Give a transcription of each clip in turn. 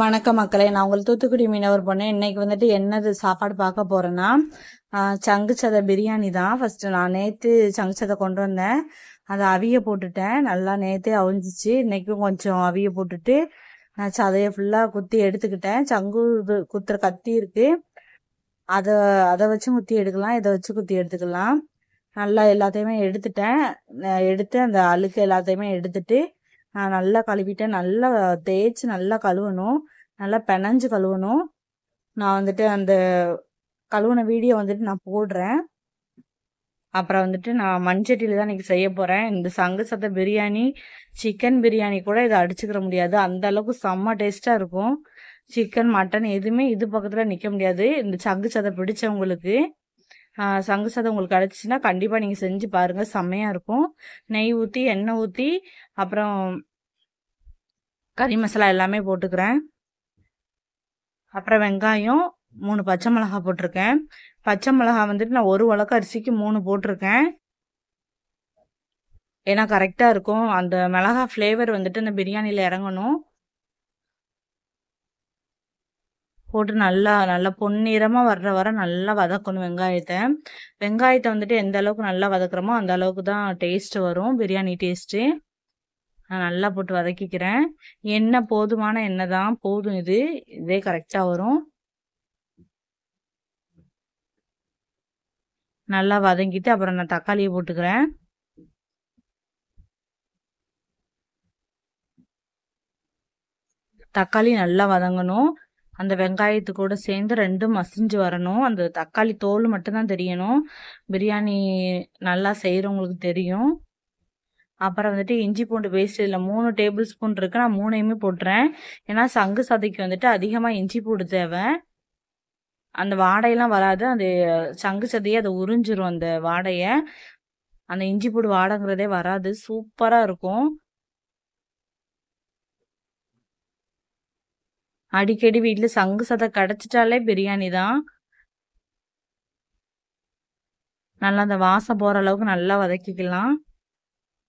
வணக்கம் மக்களே நான் உங்கள் தூத்துக்குடி மீனவர் பொண்ணு இன்னைக்கு வந்துட்டு என்னது சாப்பாடு பார்க்க போகிறேன்னா சங்குச்சதை பிரியாணி தான் ஃபஸ்ட்டு நான் நேற்று சங்குச்சதை கொண்டு வந்தேன் அதை அவிய போட்டுட்டேன் நல்லா நேற்று அவிஞ்சிச்சு இன்றைக்கும் கொஞ்சம் அவிய போட்டுட்டு நான் சதையை ஃபுல்லாக குத்தி எடுத்துக்கிட்டேன் சங்கு குத்துற கத்தி இருக்குது அதை அதை வச்சு குத்தி எடுக்கலாம் இதை வச்சு குத்தி எடுத்துக்கலாம் நல்லா எல்லாத்தையுமே எடுத்துட்டேன் எடுத்து அந்த அழுக்கு எல்லாத்தையுமே எடுத்துட்டு நான் நல்லா கழுவிட்டேன் நல்லா தேய்ச்சி நல்லா கழுவணும் நல்லா பெனஞ்சு கழுவணும் நான் வந்துட்டு அந்த கழுவின வீடியோ வந்துட்டு நான் போடுறேன் அப்புறம் வந்துட்டு நான் மஞ்சட்டியில் தான் இன்றைக்கி செய்ய போகிறேன் இந்த சங்கு சத்த பிரியாணி சிக்கன் பிரியாணி கூட இதை அடிச்சுக்கிற முடியாது அந்த அளவுக்கு செம்ம டேஸ்ட்டாக இருக்கும் சிக்கன் மட்டன் எதுவுமே இது பக்கத்தில் நிற்க முடியாது இந்த சங்கு சதை பிடிச்சவங்களுக்கு சங்கு சதை உங்களுக்கு கிடச்சிச்சின்னா கண்டிப்பாக நீங்கள் செஞ்சு பாருங்கள் செம்மையாக இருக்கும் நெய் ஊற்றி எண்ணெய் ஊற்றி அப்புறம் கறி மசாலா எல்லாமே போட்டுக்கிறேன் அப்புறம் வெங்காயம் மூணு பச்சை மிளகா போட்டிருக்கேன் பச்சை மிளகா வந்துட்டு நான் ஒரு வழக்கு அரிசிக்கு மூணு போட்டிருக்கேன் ஏன்னா கரெக்டாக இருக்கும் அந்த மிளகா ஃப்ளேவர் வந்துட்டு அந்த பிரியாணியில் இறங்கணும் போட்டு நல்லா நல்லா பொன்னிறமாக வர்ற வர நல்லா வதக்கணும் வெங்காயத்தை வெங்காயத்தை வந்துட்டு எந்த அளவுக்கு நல்லா வதக்குறோமோ அந்த அளவுக்கு தான் டேஸ்ட்டு வரும் பிரியாணி டேஸ்ட்டு நான் நல்லா போட்டு வதக்கிக்கிறேன் எண்ணெய் போதுமான எண்ணெய் தான் போதும் இது இதே கரெக்டாக வரும் நல்லா வதங்கிட்டு அப்புறம் நான் தக்காளியை போட்டுக்கிறேன் தக்காளி நல்லா வதங்கணும் அந்த வெங்காயத்து கூட சேர்ந்து ரெண்டும் மசிஞ்சு வரணும் அந்த தக்காளி தோல் மட்டும்தான் தெரியணும் பிரியாணி நல்லா செய்கிறவங்களுக்கு தெரியும் அப்புறம் வந்துட்டு இஞ்சி பூண்டு பேஸ்ட் இதில் மூணு டேபிள் ஸ்பூன் இருக்குது நான் மூணையுமே போட்டுறேன் ஏன்னா சங்கு சதைக்கு வந்துட்டு அதிகமாக இஞ்சி பூண்டு தேவை அந்த வாடையெல்லாம் வராது அந்த சங்கு சதையே அதை உறிஞ்சிரும் அந்த வாடையை அந்த இஞ்சி பூண்டு வாடைங்கிறதே வராது சூப்பராக இருக்கும் அடிக்கடி வீட்டில் சங்கு சதை கிடச்சிட்டாலே பிரியாணி தான் நல்லா அந்த வாசம் போகிற அளவுக்கு நல்லா வதக்கிக்கலாம்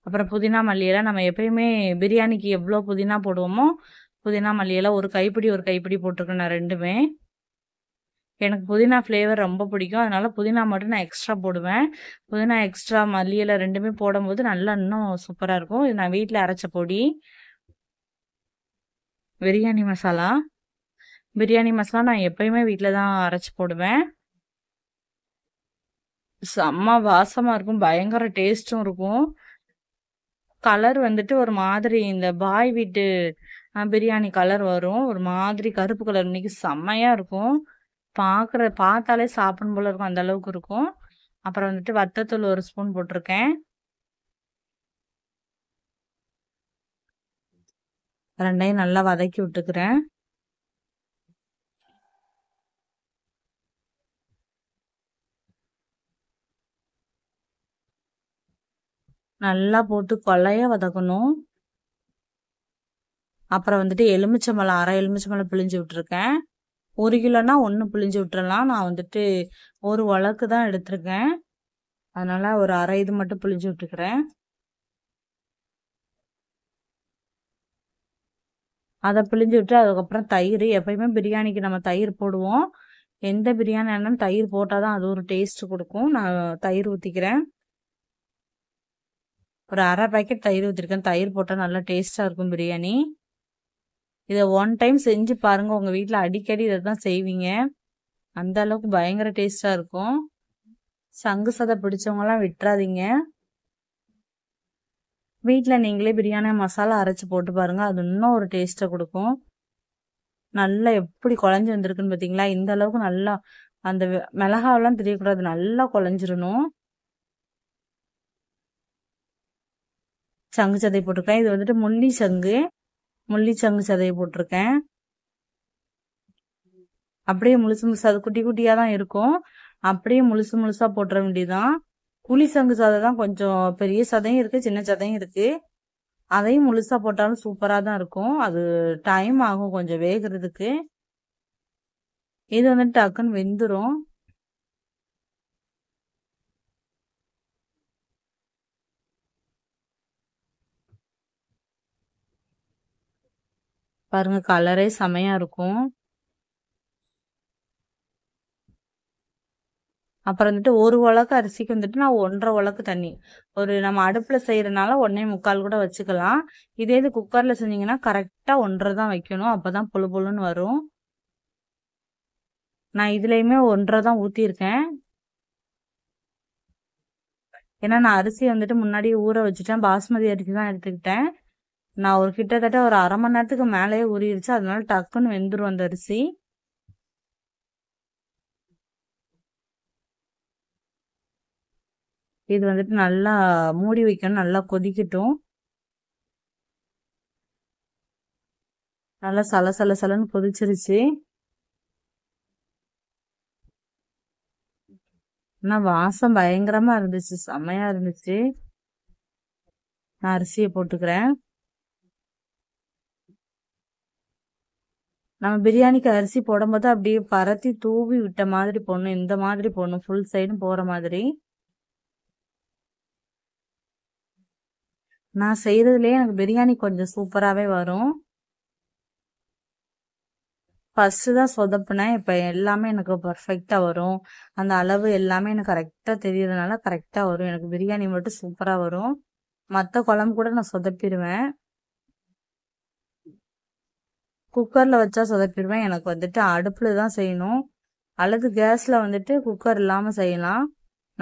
அப்புறம் புதினா மல்லியெல்லாம் நம்ம எப்பயுமே பிரியாணிக்கு எவ்வளோ புதினா போடுவோமோ புதினா மல்லியெல்லாம் ஒரு கைப்பிடி ஒரு கைப்பிடி போட்டிருக்கேன் நான் ரெண்டுமே எனக்கு புதினா ஃப்ளேவர் ரொம்ப பிடிக்கும் அதனால் புதினா மட்டும் நான் எக்ஸ்ட்ரா போடுவேன் புதினா எக்ஸ்ட்ரா மல்லியெல்லாம் ரெண்டுமே போடும்போது நல்லா இன்னும் சூப்பராக இருக்கும் இது நான் வீட்டில் அரைச்ச பொடி பிரியாணி மசாலா பிரியாணி மசாலா நான் எப்பயுமே வீட்டில் தான் அரைச்சி போடுவேன் செம்ம வாசமாக இருக்கும் பயங்கர டேஸ்ட்டும் இருக்கும் கலர் வந்துட்டு ஒரு மாதிரி இந்த பாய் வீட்டு பிரியாணி கலர் வரும் ஒரு மாதிரி கருப்பு கலர் இன்னைக்கு செம்மையாக இருக்கும் பார்க்குற பார்த்தாலே சாப்பிடும் போல இருக்கும் அந்த அளவுக்கு இருக்கும் அப்புறம் வந்துட்டு வத்தத்தூள் ஒரு ஸ்பூன் போட்டிருக்கேன் ரெண்டையும் நல்லா வதக்கி விட்டுக்கிறேன் நல்லா போட்டு கொலையாக வதக்கணும் அப்புறம் வந்துட்டு எலுமிச்சம்பழம் அரை எலுமிச்சம்பழம் பிழிஞ்சு விட்டுருக்கேன் ஒரு கிலோனா ஒன்று பிழிஞ்சு விட்டுறலாம் நான் வந்துட்டு ஒரு வழக்கு தான் எடுத்திருக்கேன் அதனால் ஒரு அரை இது மட்டும் பிழிஞ்சு விட்டுக்கிறேன் அதை பிழிஞ்சு விட்டு அதுக்கப்புறம் தயிர் எப்பயுமே பிரியாணிக்கு நம்ம தயிர் போடுவோம் எந்த பிரியாணி ஆனாலும் தயிர் போட்டால் தான் அது ஒரு டேஸ்ட் கொடுக்கும் நான் தயிர் ஊற்றிக்கிறேன் ஒரு அரை பேக்கெட் தயிர் ஊற்றிருக்கேன் தயிர் போட்டால் நல்லா டேஸ்ட்டாக இருக்கும் பிரியாணி இதை ஒன் டைம் செஞ்சு பாருங்கள் உங்கள் வீட்டில் அடிக்கடி இதை தான் செய்வீங்க அந்த அளவுக்கு பயங்கர டேஸ்ட்டாக இருக்கும் சங்கு சதை பிடிச்சவங்கலாம் விட்டுறாதீங்க வீட்டில் நீங்களே பிரியாணி மசாலா அரைச்சி போட்டு பாருங்கள் அது இன்னும் ஒரு டேஸ்ட்டை கொடுக்கும் நல்லா எப்படி குழஞ்சி வந்திருக்குன்னு பார்த்தீங்களா இந்த அளவுக்கு நல்லா அந்த மிளகாவெல்லாம் தெரியக்கூடாது நல்லா குழஞ்சிடணும் சங்கு சதை போட்டிருக்கேன் இது வந்துட்டு முள்ளி சங்கு முள்ளி சங்கு சதையை போட்டிருக்கேன் அப்படியே முழுசு முழுசு அது குட்டி குட்டியாக தான் இருக்கும் அப்படியே முழுசு முழுசாக போட்டுற வேண்டியதுதான் குழி சங்கு சதை தான் கொஞ்சம் பெரிய சதையும் இருக்குது சின்ன சதையும் இருக்குது அதையும் முழுசாக போட்டாலும் சூப்பராக தான் இருக்கும் அது டைம் ஆகும் கொஞ்சம் வேகிறதுக்கு இது வந்துட்டு டக்குன்னு வெந்துடும் பாருங்கள் கலரே செமையாக இருக்கும் அப்புறம் வந்துட்டு ஒரு உலக்கு அரிசிக்கு வந்துட்டு நான் ஒன்றரை உலக்கு தண்ணி ஒரு நம்ம அடுப்பில் செய்கிறனால ஒன்னே முக்கால் கூட வச்சுக்கலாம் இதே இது குக்கரில் செஞ்சீங்கன்னா கரெக்டாக ஒன்றரை தான் வைக்கணும் அப்போ தான் புழுன்னு வரும் நான் இதுலேயுமே ஒன்றரை தான் ஊற்றிருக்கேன் ஏன்னா நான் அரிசி வந்துட்டு முன்னாடியே ஊற வச்சுட்டேன் பாஸ்மதி அரிசி தான் எடுத்துக்கிட்டேன் நான் ஒரு கிட்டத்தட்ட ஒரு அரை மணி நேரத்துக்கு மேலேயே உரிச்சு அதனால டக்குன்னு வெந்துடும் அந்த அரிசி இது வந்துட்டு நல்லா மூடி வைக்கணும் நல்லா கொதிக்கட்டும் நல்லா சல சல சலன்னு கொதிச்சிருச்சு ஆனால் வாசம் பயங்கரமாக இருந்துச்சு செம்மையாக இருந்துச்சு நான் அரிசியை போட்டுக்கிறேன் நம்ம பிரியாணிக்கு அரிசி போடும்போது அப்படியே பரத்தி தூவி விட்ட மாதிரி போடணும் இந்த மாதிரி போடணும் ஃபுல் சைடும் போகிற மாதிரி நான் செய்கிறதுலேயே எனக்கு பிரியாணி கொஞ்சம் சூப்பராகவே வரும் ஃபஸ்ட்டு தான் சொதப்புனேன் இப்போ எல்லாமே எனக்கு பர்ஃபெக்டாக வரும் அந்த அளவு எல்லாமே எனக்கு கரெக்டாக தெரியறதுனால கரெக்டாக வரும் எனக்கு பிரியாணி மட்டும் சூப்பராக வரும் மற்ற குழம்பு கூட நான் சொதப்பிடுவேன் குக்கரில் வச்சா சொதப்பிடுவேன் எனக்கு வந்துட்டு அடுப்பில் தான் செய்யணும் அல்லது கேஸில் வந்துட்டு குக்கர் இல்லாமல் செய்யலாம்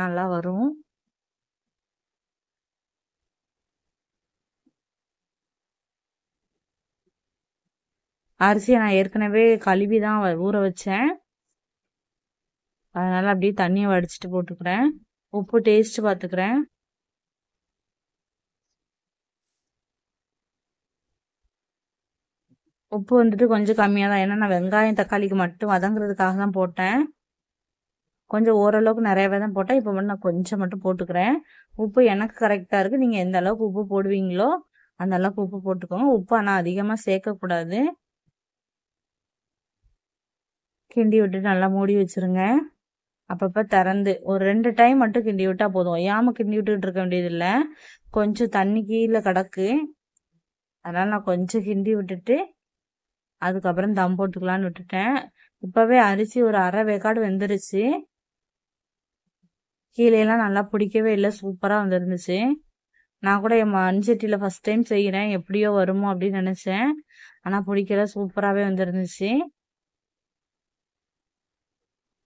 நல்லா வரும் அரிசியை நான் ஏற்கனவே கழுவி தான் ஊற வச்சேன் அதனால் அப்படியே தண்ணியை வடிச்சிட்டு போட்டுக்கிறேன் உப்பு டேஸ்ட்டு பார்த்துக்கிறேன் உப்பு வந்துட்டு கொஞ்சம் கம்மியாக தான் ஏன்னா நான் வெங்காயம் தக்காளிக்கு மட்டும் வதங்குறதுக்காக தான் போட்டேன் கொஞ்சம் ஓரளவுக்கு நிறையாவே தான் போட்டேன் இப்போ மட்டும் நான் கொஞ்சம் மட்டும் போட்டுக்கிறேன் உப்பு எனக்கு கரெக்டாக இருக்குது நீங்கள் எந்த அளவுக்கு உப்பு போடுவீங்களோ அந்த அளவுக்கு உப்பு போட்டுக்கோங்க உப்பு ஆனால் அதிகமாக சேர்க்கக்கூடாது கிண்டி விட்டுட்டு நல்லா மூடி வச்சுருங்க அப்பப்போ திறந்து ஒரு ரெண்டு டைம் மட்டும் கிண்டி விட்டால் போதும் ஒய்யாமல் கிண்டி விட்டுக்கிட்டு இருக்க வேண்டியதில்லை கொஞ்சம் தண்ணி கீழே கிடக்கு அதனால் நான் கொஞ்சம் கிண்டி விட்டுட்டு அதுக்கப்புறம் தம் போட்டுக்கலான்னு விட்டுட்டேன் இப்போவே அரிசி ஒரு அரை வேக்காடு வெந்துருச்சு கீழேலாம் நல்லா பிடிக்கவே இல்லை சூப்பராக வந்துருந்துச்சு நான் கூட என் மண்சட்டியில் ஃபஸ்ட் டைம் செய்கிறேன் எப்படியோ வருமோ அப்படின்னு நினச்சேன் ஆனால் பிடிக்கல சூப்பராகவே வந்துருந்துச்சு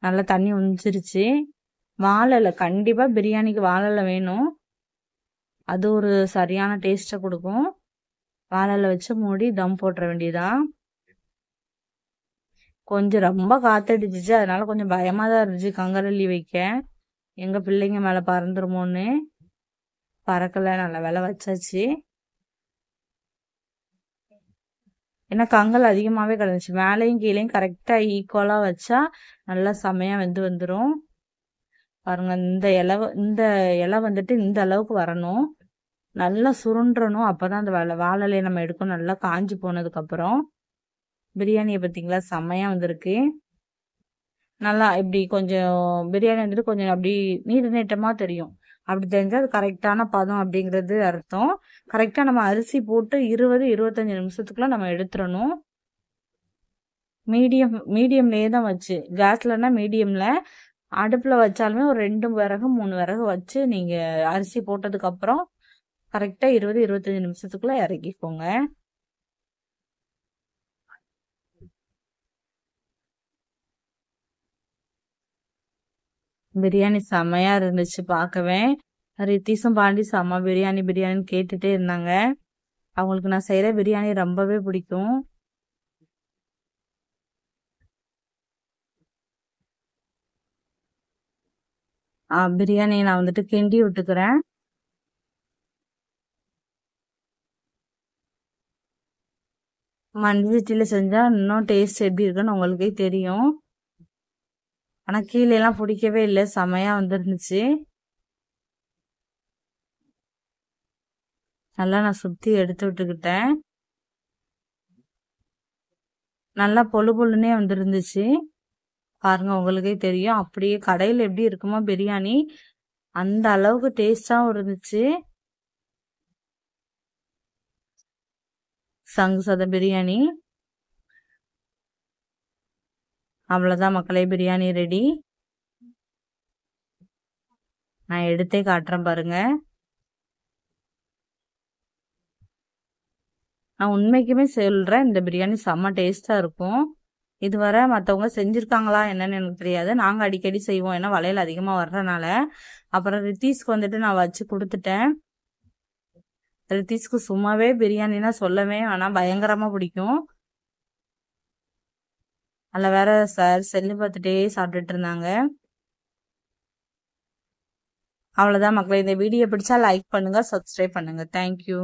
நல்லா தண்ணி உந்திருச்சு வாழலை கண்டிப்பாக பிரியாணிக்கு வாழலை வேணும் அது ஒரு சரியான டேஸ்ட்டை கொடுக்கும் வாழலை வச்சு மூடி தம் போட்டுற வேண்டியதான் கொஞ்சம் ரொம்ப காத்தடிச்சிச்சு அதனால கொஞ்சம் பயமாக தான் இருந்துச்சு கங்கரள்ளி வைக்க எங்கள் பிள்ளைங்க மேலே பறந்துருமோன்னு பறக்கலை நல்ல வேலை வச்சாச்சு ஏன்னா கங்கல் அதிகமாகவே கிடந்துச்சு மேலேயும் கீழேயும் கரெக்டாக ஈக்குவலாக வச்சா நல்லா செமையாக வந்து வந்துடும் பாருங்க இந்த இலை இந்த இலை வந்துட்டு இந்த அளவுக்கு வரணும் நல்லா சுருண்டணும் அப்போ தான் அந்த வாழை வாழலையை நம்ம எடுக்கணும் நல்லா காஞ்சி போனதுக்கப்புறம் பிரியாணியை பார்த்தீங்களா செம்மையாக வந்திருக்கு நல்லா இப்படி கொஞ்சம் பிரியாணி வந்துட்டு கொஞ்சம் அப்படி நீர் நீட்டமாக தெரியும் அப்படி தெரிஞ்சால் அது கரெக்டான பதம் அப்படிங்கிறது அர்த்தம் கரெக்டாக நம்ம அரிசி போட்டு இருபது இருபத்தஞ்சி நிமிஷத்துக்குள்ளே நம்ம எடுத்துடணும் மீடியம் மீடியம்லேயே தான் வச்சு கேஸ்லன்னா மீடியமில் அடுப்பில் வச்சாலுமே ஒரு ரெண்டு விறகு மூணு விறகு வச்சு நீங்கள் அரிசி போட்டதுக்கப்புறம் கரெக்டாக இருபது இருபத்தஞ்சி நிமிஷத்துக்குள்ளே இறக்கிக்கோங்க பிரியாணி செம்மையாக இருந்துச்சு பார்க்கவே ரித்தீஸும் பாண்டி செம்ம பிரியாணி பிரியாணின்னு கேட்டுகிட்டே இருந்தாங்க அவங்களுக்கு நான் செய்கிற பிரியாணி ரொம்பவே பிடிக்கும் பிரியாணி நான் வந்துட்டு கிண்டி விட்டுக்கிறேன் சட்டியில் செஞ்சால் இன்னும் டேஸ்ட் எப்படி இருக்குன்னு உங்களுக்கே தெரியும் ஆனால் கீழேலாம் பிடிக்கவே இல்லை செமையாக வந்துருந்துச்சு நல்லா நான் சுற்றி எடுத்து விட்டுக்கிட்டேன் நல்லா பொழு பொழுன்னே வந்துருந்துச்சு பாருங்க உங்களுக்கே தெரியும் அப்படியே கடையில் எப்படி இருக்குமோ பிரியாணி அந்த அளவுக்கு டேஸ்டாகவும் இருந்துச்சு சங்கு சாதம் பிரியாணி அவ்வளோதான் மக்களே பிரியாணி ரெடி நான் எடுத்தே காட்டுறேன் பாருங்க நான் உண்மைக்குமே சொல்கிறேன் இந்த பிரியாணி செம்ம டேஸ்ட்டாக இருக்கும் இதுவரை மற்றவங்க செஞ்சுருக்காங்களா என்னன்னு எனக்கு தெரியாது நாங்கள் அடிக்கடி செய்வோம் ஏன்னா வளையல் அதிகமாக வர்றதுனால அப்புறம் ரித்தீஸ்க்கு வந்துட்டு நான் வச்சு கொடுத்துட்டேன் ரித்தீஸ்க்கு சும்மாவே பிரியாணினா சொல்லவே ஆனால் பயங்கரமாக பிடிக்கும் அதில் வேற சார் செல்லு பார்த்துட்டே சாப்பிட்டுட்டு இருந்தாங்க அவ்வளோதான் மக்களை இந்த வீடியோ பிடிச்சா லைக் பண்ணுங்கள் சப்ஸ்கிரைப் பண்ணுங்கள் தேங்க்யூ